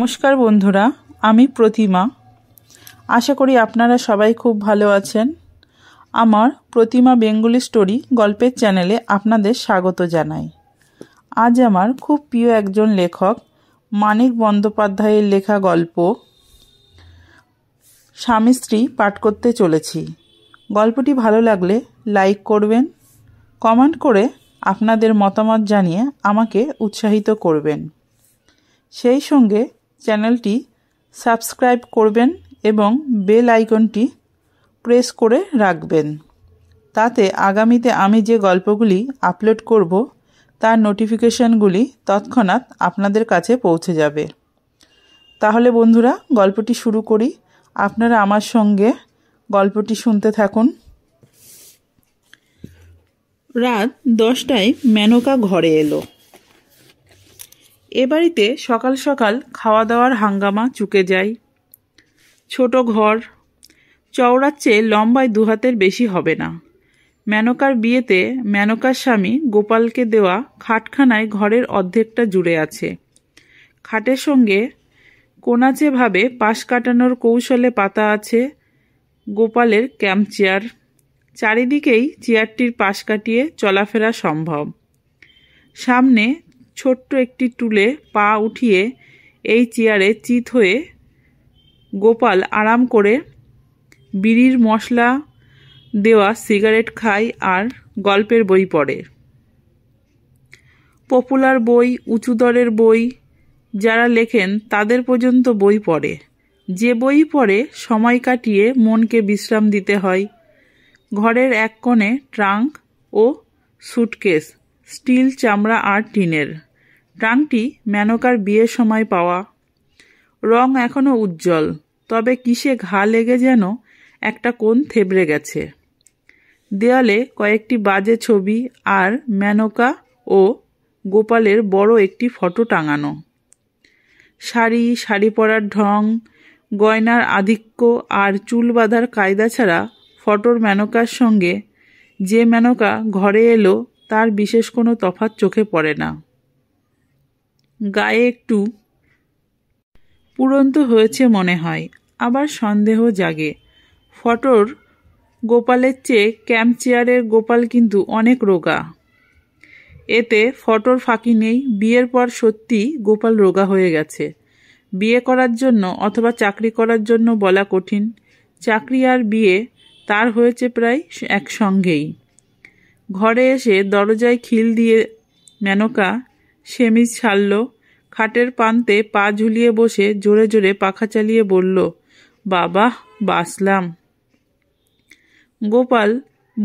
নমস্কার বন্ধুরা আমি প্রতিমা আশা করি আপনারা সবাই খুব ভালো আছেন আমার প্রতিমা বেঙ্গলি স্টোরি গল্পের চ্যানেলে আপনাদের স্বাগত জানাই আজ আমার খুব প্রিয় একজন লেখক মানিক বন্দ্যোপাধ্যায়ের লেখা গল্প স্বামী স্ত্রী পাঠ করতে চলেছি গল্পটি ভালো লাগলে লাইক করবেন কমেন্ট করে আপনাদের মতামত জানিয়ে আমাকে উৎসাহিত করবেন সেই সঙ্গে চ্যানেলটি সাবস্ক্রাইব করবেন এবং বেল আইকনটি প্রেস করে রাখবেন তাতে আগামীতে আমি যে গল্পগুলি আপলোড করব তার নোটিফিকেশনগুলি তৎক্ষণাৎ আপনাদের কাছে পৌঁছে যাবে তাহলে বন্ধুরা গল্পটি শুরু করি আপনারা আমার সঙ্গে গল্পটি শুনতে থাকুন রাত দশটায় মেনকা ঘরে এলো এ বাড়িতে সকাল সকাল খাওয়া দাওয়ার হাঙ্গামা চুকে যায় ছোট ঘর চওড়ার চেয়ে লম্বায় দুহাতের বেশি হবে না মেনকার বিয়েতে মেনকার স্বামী গোপালকে দেওয়া খাটখানায় ঘরের অর্ধেকটা জুড়ে আছে খাটের সঙ্গে কোনাচেভাবে পাশ কাটানোর কৌশলে পাতা আছে গোপালের ক্যাম্প চেয়ার চারিদিকেই চেয়ারটির পাশ কাটিয়ে চলাফেরা সম্ভব সামনে ছোট্ট একটি টুলে পা উঠিয়ে এই চেয়ারে চিত হয়ে গোপাল আরাম করে বিড়ির মশলা দেওয়া সিগারেট খায় আর গল্পের বই পড়ে পপুলার বই উঁচু দরের বই যারা লেখেন তাদের পর্যন্ত বই পড়ে যে বই পড়ে সময় কাটিয়ে মনকে বিশ্রাম দিতে হয় ঘরের এক কোণে ট্রাঙ্ক ও সুটকেস স্টিল চামড়া আর টিনের গানটি মেনকার বিয়ের সময় পাওয়া রং এখনও উজ্জ্বল তবে কিসে ঘা লেগে যেন একটা কোণ থেবড়ে গেছে দেয়ালে কয়েকটি বাজে ছবি আর মেনকা ও গোপালের বড় একটি ফটো টাঙানো শাড়ি শাড়ি পরার ঢং গয়নার আধিক্য আর চুল বাঁধার কায়দা ছাড়া ফটোর মেনকার সঙ্গে যে মেনকা ঘরে এলো তার বিশেষ কোনো তফাত চোখে পড়ে না গায়ে একটু পুরন্ত হয়েছে মনে হয় আবার সন্দেহ জাগে ফটোর গোপালের চেয়ে ক্যাম্প চেয়ারের গোপাল কিন্তু অনেক রোগা এতে ফটোর ফাঁকি নেই বিয়ের পর সত্যি গোপাল রোগা হয়ে গেছে বিয়ে করার জন্য অথবা চাকরি করার জন্য বলা কঠিন চাকরি আর বিয়ে তার হয়েছে প্রায় একসঙ্গেই ঘরে এসে দরজায় খিল দিয়ে মেনকা সেমিজ ছাড়ল খাটের পান্তে পা ঝুলিয়ে বসে জোরে জোরে পাখা চালিয়ে বলল বাবা বাসলাম গোপাল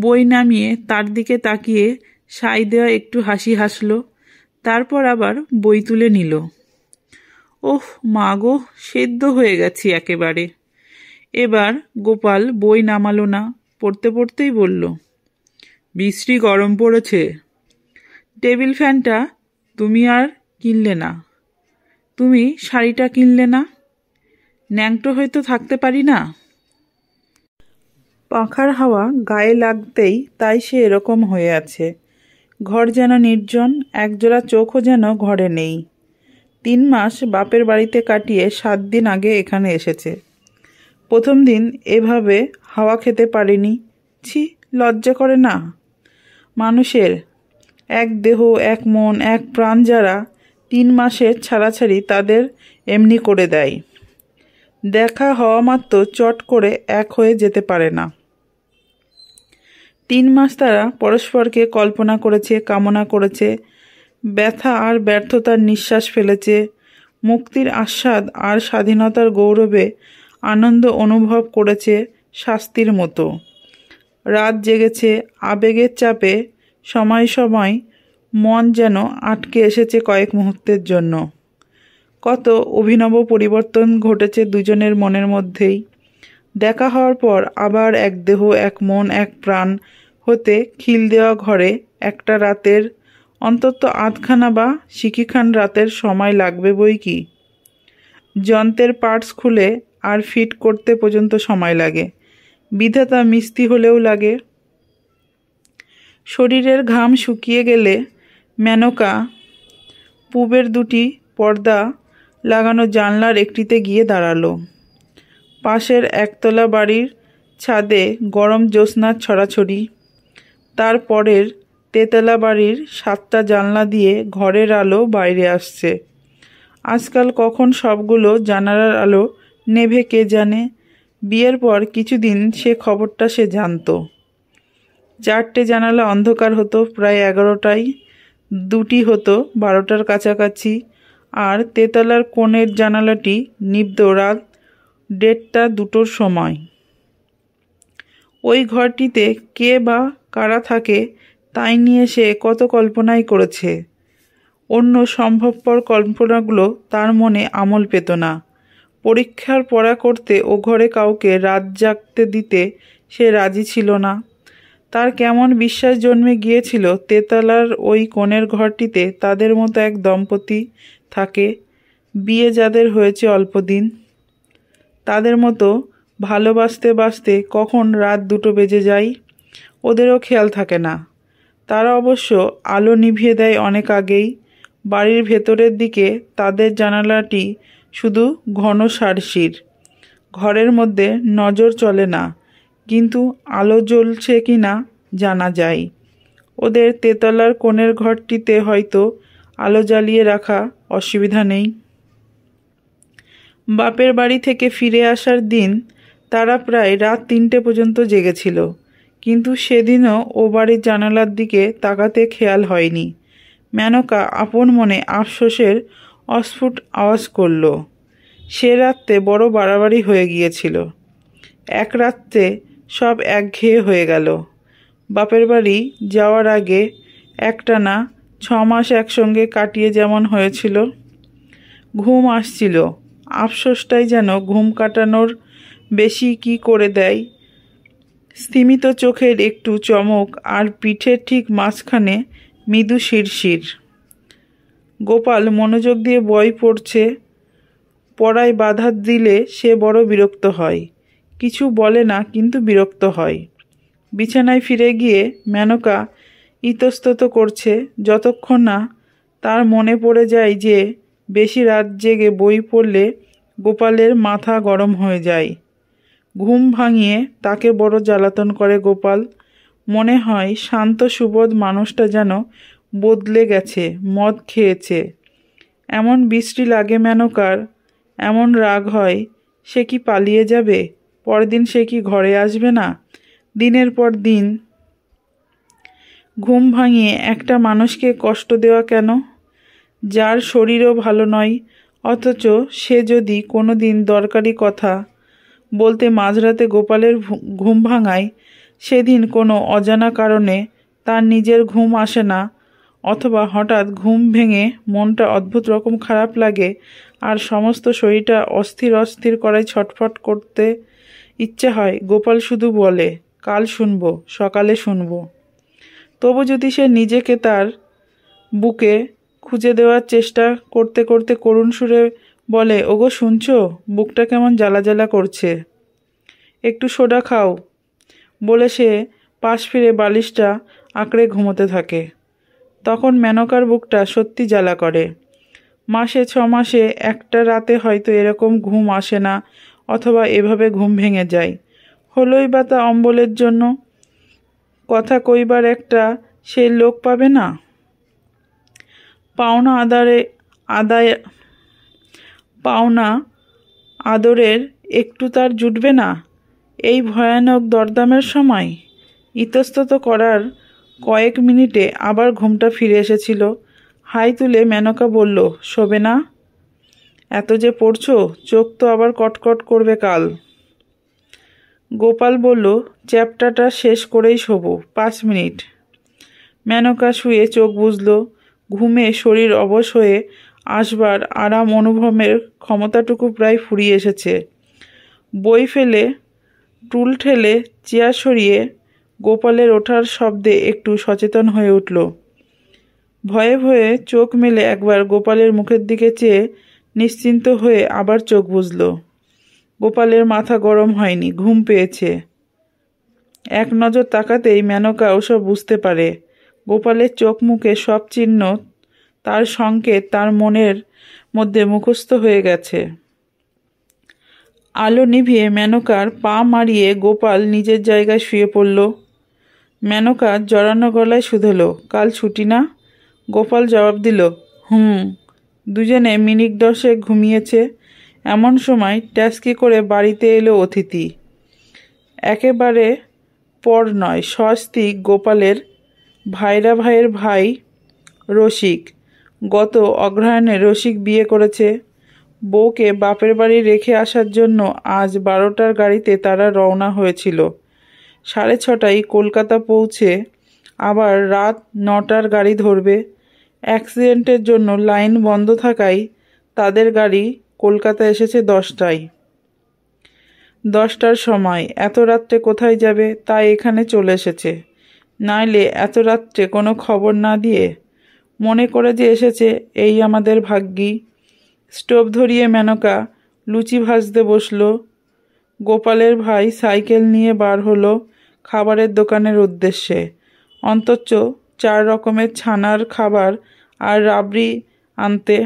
বই নামিয়ে তার দিকে তাকিয়ে সাই দেওয়া একটু হাসি হাসল তারপর আবার বই তুলে নিল ওহ মা গো সেদ্ধ হয়ে গেছি একেবারে এবার গোপাল বই নামালো না পড়তে পড়তেই বলল বিশ্রী গরম পড়েছে টেবিল ফ্যানটা তুমি আর কিনলে না তুমি শাড়িটা কিনলে না ন্যাংটো হয়তো থাকতে পারি না পাখার হাওয়া গায়ে লাগতেই তাই সে এরকম হয়ে আছে ঘর যেন নির্জন একজোড়া চোখও যেন ঘরে নেই তিন মাস বাপের বাড়িতে কাটিয়ে সাত দিন আগে এখানে এসেছে প্রথম দিন এভাবে হাওয়া খেতে পারিনি ছি লজ্জা করে না মানুষের এক দেহ এক মন এক প্রাণ যারা তিন মাসের ছাড়াছাড়ি তাদের এমনি করে দেয় দেখা হওয়া মাত্র চট করে এক হয়ে যেতে পারে না তিন মাস তারা পরস্পরকে কল্পনা করেছে কামনা করেছে ব্যথা আর ব্যর্থতার নিঃশ্বাস ফেলেছে মুক্তির আস্বাদ আর স্বাধীনতার গৌরবে আনন্দ অনুভব করেছে শাস্তির মতো রাত জেগেছে আবেগের চাপে সময় সময় মন যেন আটকে এসেছে কয়েক মুহূর্তের জন্য কত অভিনব পরিবর্তন ঘটেছে দুজনের মনের মধ্যেই দেখা হওয়ার পর আবার এক দেহ এক মন এক প্রাণ হতে খিল দেওয়া ঘরে একটা রাতের অন্তত আধখানা বা শিকিখান রাতের সময় লাগবে বই কি যন্ত্রের পার্টস খুলে আর ফিট করতে পর্যন্ত সময় লাগে বিধাতা মিস্তি হলেও লাগে শরীরের ঘাম শুকিয়ে গেলে মেনকা পুবের দুটি পর্দা লাগানো জানলার একটিতে গিয়ে দাঁড়ালো পাশের একতলা বাড়ির ছাদে গরম জ্যোৎস্নার ছড়াছড়ি তারপরের তেতলা বাড়ির সাতটা জানলা দিয়ে ঘরের আলো বাইরে আসছে আজকাল কখন সবগুলো জানালার আলো নেভে কে জানে বিয়ের পর কিছুদিন সে খবরটা সে জানতো চারটে জানালা অন্ধকার হতো প্রায় এগারোটায় দুটি হতো বারোটার কাছাকাছি আর তেতলার কোণের জানালাটি নিব্দ রাত দেড়টা দুটোর সময় ওই ঘরটিতে কে বা কারা থাকে তাই নিয়ে সে কত কল্পনাই করেছে অন্য সম্ভবপর কল্পনাগুলো তার মনে আমল পেত না পরীক্ষার পড়া করতে ও ঘরে কাউকে রাত জাগতে দিতে সে রাজি ছিল না তার কেমন বিশ্বাস জন্মে গিয়েছিল তেতলার ওই কোণের ঘরটিতে তাদের মতো এক দম্পতি থাকে বিয়ে যাদের হয়েছে অল্প দিন তাদের মতো ভালোবাসতে বাসতে কখন রাত দুটো বেজে যায় ওদেরও খেয়াল থাকে না তারা অবশ্য আলো নিভিয়ে দেয় অনেক আগেই বাড়ির ভেতরের দিকে তাদের জানালাটি শুধু ঘন সারসির ঘরের মধ্যে নজর চলে না কিন্তু আলো জ্বলছে কি না জানা যায় ওদের তেতলার কোণের ঘরটিতে হয়তো আলো জ্বালিয়ে রাখা অসুবিধা নেই বাপের বাড়ি থেকে ফিরে আসার দিন তারা প্রায় রাত তিনটে পর্যন্ত জেগেছিল কিন্তু সেদিনও ও বাড়ির জানালার দিকে তাকাতে খেয়াল হয়নি মেনকা আপন মনে আফসোসের অস্ফুট আওয়াজ করল সে রাত্রে বড় বাড়াবাড়ি হয়ে গিয়েছিল এক রাত্রে সব একঘেয়ে হয়ে গেল বাপের বাড়ি যাওয়ার আগে একটানা ছ মাস একসঙ্গে কাটিয়ে যেমন হয়েছিল ঘুম আসছিল আফসোসটাই যেন ঘুম কাটানোর বেশি কি করে দেয় স্তিমিত চোখের একটু চমক আর পিঠের ঠিক মাঝখানে মৃদু শিরশির গোপাল মনোযোগ দিয়ে বই পড়ছে পড়ায় বাধা দিলে সে বড় বিরক্ত হয় কিছু বলে না কিন্তু বিরক্ত হয় বিছানায় ফিরে গিয়ে মেনকা ইতস্তত করছে যতক্ষণ না তার মনে পড়ে যায় যে বেশি রাত জেগে বই পড়লে গোপালের মাথা গরম হয়ে যায় ঘুম ভাঙিয়ে তাকে বড় জ্বালাতন করে গোপাল মনে হয় শান্ত সুবোধ মানুষটা যেন বদলে গেছে মদ খেয়েছে এমন বৃষ্টি লাগে মেনকার এমন রাগ হয় সে কি পালিয়ে যাবে পরের দিন সে কি ঘরে আসবে না দিনের পর দিন ঘুম ভাঙিয়ে একটা মানুষকে কষ্ট দেওয়া কেন যার শরীরও ভালো নয় অথচ সে যদি কোনো দিন দরকারি কথা বলতে মাঝরাতে গোপালের ঘুম ভাঙায় সেদিন কোনো অজানা কারণে তার নিজের ঘুম আসে না অথবা হঠাৎ ঘুম ভেঙে মনটা অদ্ভুত রকম খারাপ লাগে আর সমস্ত শরীরটা অস্থির অস্থির করায় ছটফট করতে ইচ্ছে হয় গোপাল শুধু বলে কাল শুনব সকালে শুনব তবু যদি সে নিজেকে তার বুকে খুঁজে দেওয়ার চেষ্টা করতে করতে করুণ সুরে বলে ওগো শুনছ বুকটা কেমন জ্বালা জ্বালা করছে একটু সোডা খাও বলে সে পাশ ফিরে বালিশটা আঁকড়ে ঘুমোতে থাকে তখন মেনকার বুকটা সত্যি জ্বালা করে মাসে ছ মাসে একটা রাতে হয়তো এরকম ঘুম আসে না অথবা এভাবে ঘুম ভেঙে যায় হলোই বা তা অম্বলের জন্য কথা কইবার একটা সে লোক পাবে না পাওনা আদারে আদায় পাওনা আদরের একটু তার জুটবে না এই ভয়ানক দরদামের সময় ইতস্তত করার কয়েক মিনিটে আবার ঘুমটা ফিরে এসেছিল হাই তুলে মেনকা বলল শোবে না এত যে পড়ছো চোখ তো আবার কটকট করবে কাল গোপাল বলল চ্যাপ্টারটা শেষ করেই শোব পাঁচ মিনিট মেনকা শুয়ে চোখ বুঝল ঘুমে শরীর অবশ হয়ে আসবার আরাম অনুভবের ক্ষমতাটুকু প্রায় ফুরিয়ে এসেছে বই ফেলে টুল ঠেলে চেয়ার সরিয়ে গোপালের ওঠার শব্দে একটু সচেতন হয়ে উঠল ভয়ে ভয়ে চোখ মেলে একবার গোপালের মুখের দিকে চেয়ে নিশ্চিন্ত হয়ে আবার চোখ বুঝল গোপালের মাথা গরম হয়নি ঘুম পেয়েছে এক নজর তাকাতেই মেনকা ওসব বুঝতে পারে গোপালের চোখ মুখে সব চিহ্ন তার সংকেত তার মনের মধ্যে মুখস্থ হয়ে গেছে আলো নিভিয়ে মেনকার পা মারিয়ে গোপাল নিজের জায়গায় শুয়ে পড়ল মেনকা জড়ানো গলায় শুধল কাল ছুটি না গোপাল জবাব দিল হুম দুজনে মিনিট দশে ঘুমিয়েছে এমন সময় ট্যাক্সি করে বাড়িতে এলো অতিথি একেবারে পর নয় স্বস্তিক গোপালের ভাইরা ভাইয়ের ভাই রসিক গত অগ্রহায়ণে রসিক বিয়ে করেছে বউকে বাপের বাড়ি রেখে আসার জন্য আজ বারোটার গাড়িতে তারা রওনা হয়েছিল সাড়ে ছটায় কলকাতা পৌঁছে আবার রাত নটার গাড়ি ধরবে অ্যাক্সিডেন্টের জন্য লাইন বন্ধ থাকায় তাদের গাড়ি কলকাতা এসেছে দশটায় দশটার সময় এত রাত্রে কোথায় যাবে তাই এখানে চলে এসেছে নাইলে এত রাত্রে কোনো খবর না দিয়ে মনে করে যে এসেছে এই আমাদের ভাগ্যি স্টোভ ধরিয়ে মেনকা লুচি ভাজতে বসলো গোপালের ভাই সাইকেল নিয়ে বার হলো খাবারের দোকানের উদ্দেশ্যে অন্তচ চার রকমের ছানার খাবার আর রাবড়ি আনতে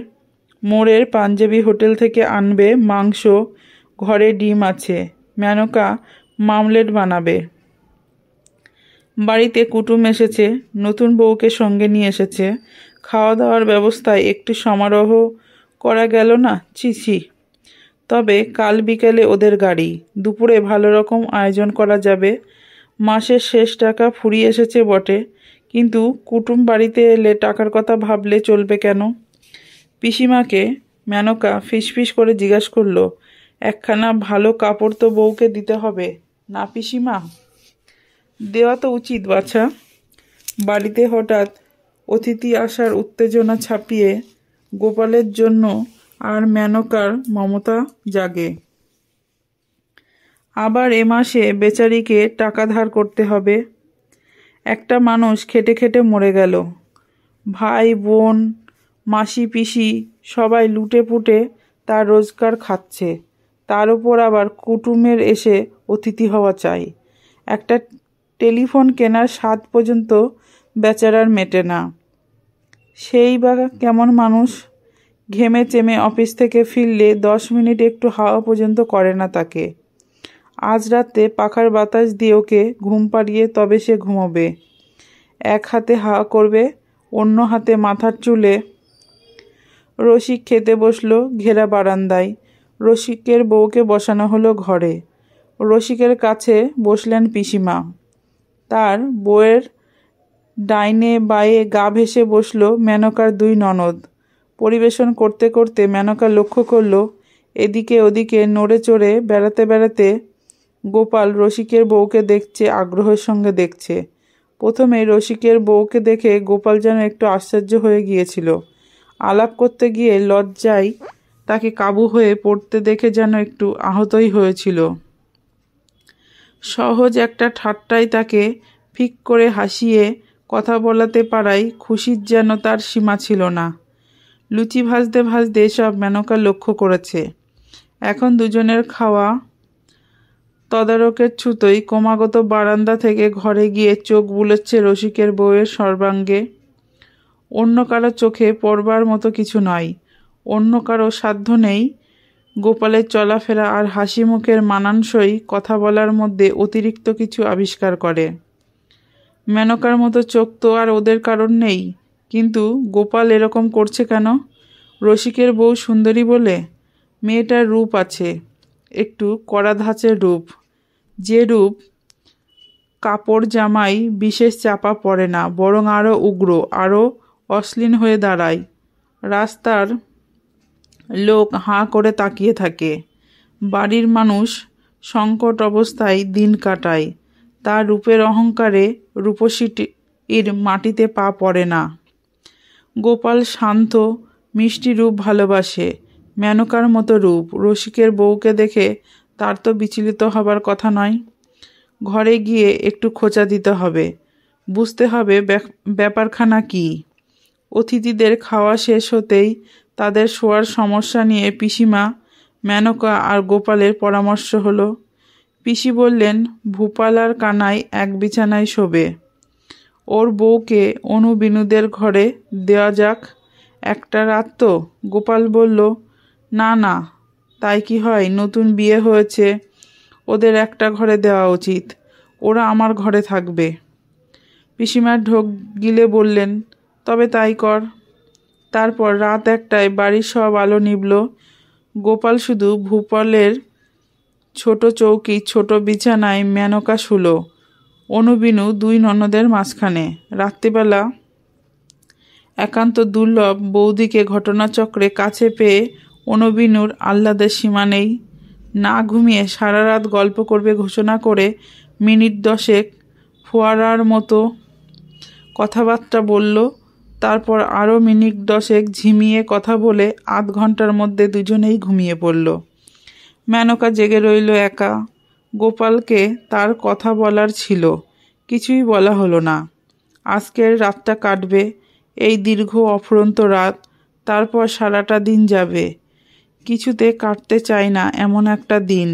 মোড়ের পাঞ্জাবি হোটেল থেকে আনবে মাংস ঘরে ডিম আছে মেনকা মামলেট বানাবে বাড়িতে কুটুম এসেছে নতুন বউকে সঙ্গে নিয়ে এসেছে খাওয়া দাওয়ার ব্যবস্থায় একটি সমারোহ করা গেল না চিছি তবে কাল বিকেলে ওদের গাড়ি দুপুরে ভালো রকম আয়োজন করা যাবে মাসের শেষ টাকা ফুরিয়ে এসেছে বটে কিন্তু কুটুম বাড়িতে এলে টাকার কথা ভাবলে চলবে কেন পিসিমাকে মেনকা ফিসফিস করে জিজ্ঞাসা করল একখানা ভালো কাপড় তো বউকে দিতে হবে না পিসিমা দেওয়া তো উচিত বাছা বাড়িতে হঠাৎ অতিথি আসার উত্তেজনা ছাপিয়ে গোপালের জন্য আর মেনকার মমতা জাগে আবার এ মাসে বেচারিকে টাকা ধার করতে হবে একটা মানুষ খেটে খেটে মরে গেল ভাই বোন মাসি পিসি সবাই লুটে পুটে তার রোজগার খাচ্ছে তার উপর আবার কুটুমের এসে অতিথি হওয়া চাই একটা টেলিফোন কেনার স্বাদ পর্যন্ত বেচারার মেটে না সেই বা কেমন মানুষ ঘেমে চেমে অফিস থেকে ফিরলে দশ মিনিট একটু হাওয়া পর্যন্ত করে না তাকে আজ রাতে পাখার বাতাস দিয়ে ওকে ঘুম পাড়িয়ে তবে সে ঘুমোবে এক হাতে হা করবে অন্য হাতে মাথার চুলে রসিক খেতে বসলো ঘেরা বারান্দায় রসিকের বউকে বসানো হলো ঘরে রসিকের কাছে বসলেন পিসিমা তার বউয়ের ডাইনে বায়ে গা ভেসে বসল মেনকার দুই ননদ পরিবেশন করতে করতে মেনকা লক্ষ্য করল এদিকে ওদিকে নড়ে চড়ে বেড়াতে বেড়াতে গোপাল রসিকের বউকে দেখছে আগ্রহের সঙ্গে দেখছে প্রথমে রসিকের বউকে দেখে গোপাল যেন একটু আশ্চর্য হয়ে গিয়েছিল আলাপ করতে গিয়ে লজ্জায় তাকে কাবু হয়ে পড়তে দেখে যেন একটু আহতই হয়েছিল সহজ একটা ঠাট্টায় তাকে ফিক করে হাসিয়ে কথা বলাতে পারায় খুশির যেন তার সীমা ছিল না লুচি ভাজতে ভাজতে সব মেনকা লক্ষ্য করেছে এখন দুজনের খাওয়া তদারকের ছুতোই ক্রমাগত বারান্দা থেকে ঘরে গিয়ে চোখ বুলেচ্ছে রসিকের বউয়ের সর্বাঙ্গে অন্য কারো চোখে পড়বার মতো কিছু নয় অন্য কারো সাধ্য নেই গোপালের চলাফেরা আর হাসি মুখের মানানসই কথা বলার মধ্যে অতিরিক্ত কিছু আবিষ্কার করে মেনকার মতো চোখ তো আর ওদের কারণ নেই কিন্তু গোপাল এরকম করছে কেন রসিকের বউ সুন্দরী বলে মেয়েটার রূপ আছে একটু কড়া ধাঁচের রূপ যেরূপ কাপড় জামাই বিশেষ চাপা পড়ে না বরং আরও উগ্র আরও অশ্লীল হয়ে দাঁড়ায় রাস্তার লোক হাঁ করে তাকিয়ে থাকে বাড়ির মানুষ সংকট অবস্থায় দিন কাটায় তার রূপের অহংকারে রূপসীটির মাটিতে পা পড়ে না গোপাল শান্ত মিষ্টি রূপ ভালোবাসে মেনকার মতো রূপ রসিকের বউকে দেখে তার তো বিচলিত হবার কথা নয় ঘরে গিয়ে একটু খোঁচা দিতে হবে বুঝতে হবে ব্যাপারখানা কি অতিথিদের খাওয়া শেষ হতেই তাদের শোয়ার সমস্যা নিয়ে পিসিমা মেনকা আর গোপালের পরামর্শ হলো পিসি বললেন ভূপালার কানাই এক বিছানায় শোবে ওর বউকে অনুবিনুদের ঘরে দেওয়া যাক একটা রাত তো গোপাল বলল না না তাই কি হয় নতুন বিয়ে হয়েছে ওদের একটা ঘরে দেওয়া উচিত ওরা আমার ঘরে থাকবে পিসিমার ঢোক গিলে বললেন তবে তাই কর তারপর রাত একটায় বাড়ির সব আলো নিবল গোপাল শুধু ভূপালের ছোট চৌকি ছোট বিছানায় মেনকা শুলো অনুবিনু দুই ননদের মাঝখানে রাত্রিবেলা একান্ত দুর্লভ বৌদিকে ঘটনাচক্রে কাছে পেয়ে অনবিনুর আহ্লাদের সীমা নেই না ঘুমিয়ে সারা রাত গল্প করবে ঘোষণা করে মিনিট দশেক ফোয়ারার মতো কথাবার্তা বলল তারপর আরও মিনিট দশেক ঝিমিয়ে কথা বলে আধ ঘন্টার মধ্যে দুজনেই ঘুমিয়ে পড়ল মেনকা জেগে রইল একা গোপালকে তার কথা বলার ছিল কিছুই বলা হলো না আজকের রাতটা কাটবে এই দীর্ঘ অফরন্ত রাত তারপর সারাটা দিন যাবে কিছুতে কাটতে চায় না এমন একটা দিন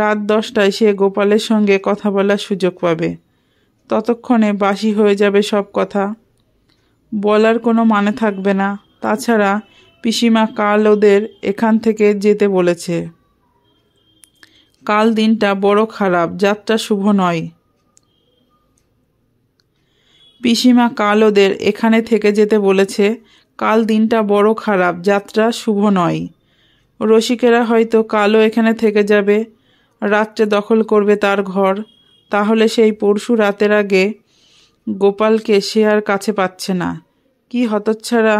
রাত দশটায় সে গোপালের সঙ্গে কথা বলার সুযোগ পাবে ততক্ষণে বাসি হয়ে যাবে সব কথা বলার কোনো মানে থাকবে না তাছাড়া পিসিমা কাল ওদের এখান থেকে যেতে বলেছে কাল দিনটা বড় খারাপ যাত্রা শুভ নয় পিসিমা কাল ওদের এখানে থেকে যেতে বলেছে কাল দিনটা বড় খারাপ যাত্রা শুভ নয় রসিকেরা হয়তো কালো এখানে থেকে যাবে রাত্রে দখল করবে তার ঘর তাহলে সেই পরশু রাতের আগে গোপালকে সে আর কাছে পাচ্ছে না কি হতচ্ছাড়া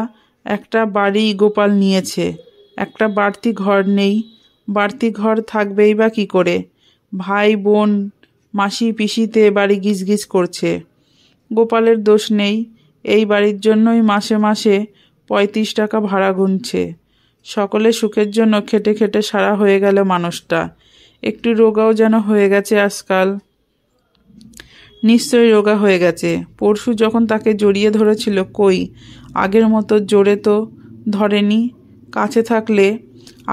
একটা বাড়ি গোপাল নিয়েছে একটা বাড়তি ঘর নেই বাড়তি ঘর থাকবেই বা কী করে ভাই বোন মাসি পিসিতে বাড়ি গিজগিজ করছে গোপালের দোষ নেই এই বাড়ির জন্যই মাসে মাসে পঁয়ত্রিশ টাকা ভাড়া গুনছে সকলে সুখের জন্য খেটে খেটে সারা হয়ে গেল মানুষটা একটু রোগাও যেন হয়ে গেছে আজকাল নিশ্চয়ই রোগা হয়ে গেছে পরশু যখন তাকে জড়িয়ে ধরেছিল কই আগের মতো জোরে তো ধরেনি কাছে থাকলে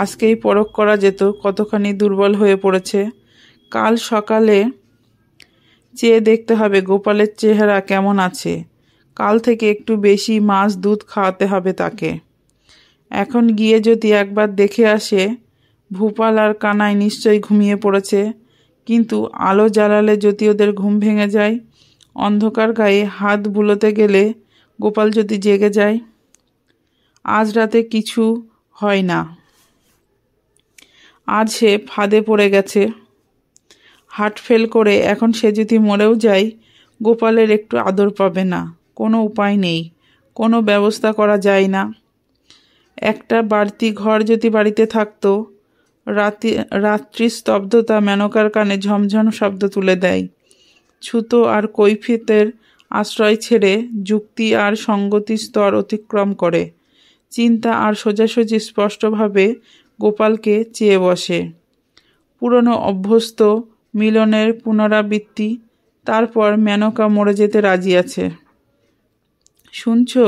আজকেই পরখ করা যেত কতখানি দুর্বল হয়ে পড়েছে কাল সকালে চেয়ে দেখতে হবে গোপালের চেহারা কেমন আছে কাল থেকে একটু বেশি মাছ দুধ খাওয়াতে হবে তাকে এখন গিয়ে যদি একবার দেখে আসে ভূপাল আর কানাই নিশ্চয়ই ঘুমিয়ে পড়েছে কিন্তু আলো জ্বালালে যদি ওদের ঘুম ভেঙে যায় অন্ধকার গায়ে হাত বুলোতে গেলে গোপাল যদি জেগে যায় আজ রাতে কিছু হয় না আজ সে ফাঁদে পড়ে গেছে হাট ফেল করে এখন সে যদি মরেও যায় গোপালের একটু আদর পাবে না কোনো উপায় নেই কোনো ব্যবস্থা করা যায় না একটা বাড়তি ঘর যদি বাড়িতে থাকতো রাতি রাত্রি স্তব্ধতা মেনকার কানে ঝমঝম শব্দ তুলে দেয় ছুতো আর কৈফিতের আশ্রয় ছেড়ে যুক্তি আর সঙ্গতি স্তর অতিক্রম করে চিন্তা আর সোজাসুজি স্পষ্টভাবে গোপালকে চেয়ে বসে পুরনো অভ্যস্ত মিলনের পুনরাবৃত্তি তারপর মেনকা মরে যেতে রাজি আছে শুনছো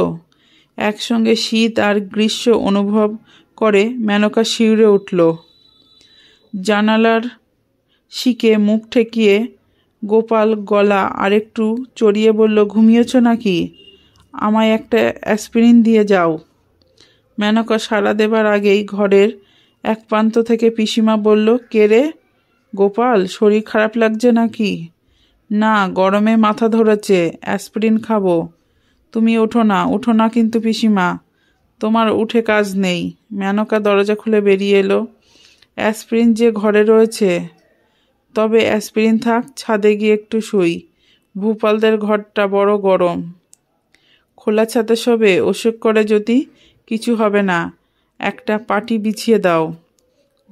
একসঙ্গে শীত আর গ্রীষ্ম অনুভব করে মেনকা শিউরে উঠল জানালার শিকে মুখ ঠেকিয়ে গোপাল গলা আরেকটু চড়িয়ে বলল ঘুমিয়েছ নাকি আমায় একটা অ্যাসপিরিন দিয়ে যাও মেনকা সাড়া দেবার আগেই ঘরের এক প্রান্ত থেকে পিসিমা বলল কেরে গোপাল শরীর খারাপ লাগছে নাকি না গরমে মাথা ধরেছে অ্যাসপিরিন খাবো তুমি ওঠো না ওঠো না কিন্তু পিসিমা তোমার উঠে কাজ নেই মেনকা দরজা খুলে বেরিয়ে এলো অ্যাসপ্রিন যে ঘরে রয়েছে তবে অ্যাসপ্রিন থাক ছাদে গিয়ে একটু শুই ভূপালদের ঘরটা বড় গরম খোলা ছাতে সবে অসুখ করে যদি কিছু হবে না একটা পাটি বিছিয়ে দাও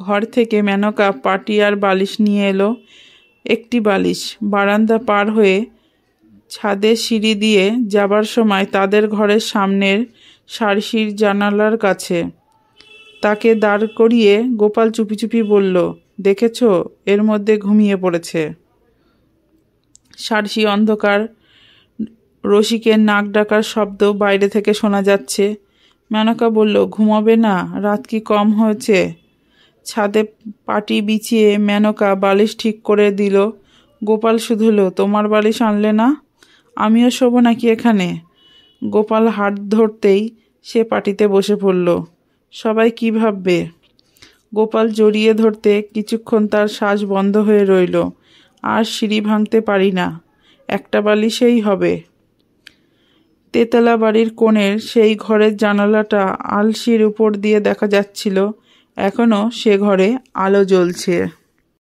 ঘর থেকে মেনকা পাটি আর বালিশ নিয়ে এলো একটি বালিশ বারান্দা পার হয়ে ছাদে সিঁড়ি দিয়ে যাবার সময় তাদের ঘরের সামনের সারসির জানালার কাছে তাকে দাঁড় করিয়ে গোপাল চুপি চুপি বলল দেখেছ এর মধ্যে ঘুমিয়ে পড়েছে সারসি অন্ধকার রশিকে নাক ডাকার শব্দ বাইরে থেকে শোনা যাচ্ছে মেনকা বলল ঘুমাবে না রাত কি কম হয়েছে ছাদে পাটি বিছিয়ে মেনকা বালিশ ঠিক করে দিল গোপাল শুধুলো তোমার বালিশ আনলে না আমিও শোব নাকি এখানে গোপাল হাট ধরতেই সে পাটিতে বসে পড়ল সবাই কি ভাববে গোপাল জড়িয়ে ধরতে কিছুক্ষণ তার শ্বাস বন্ধ হয়ে রইল আর সিঁড়ি ভাঙতে পারি না একটা বালিশেই হবে তেতলা বাড়ির কোণের সেই ঘরের জানালাটা আলসির উপর দিয়ে দেখা যাচ্ছিল এখনও সে ঘরে আলো জ্বলছে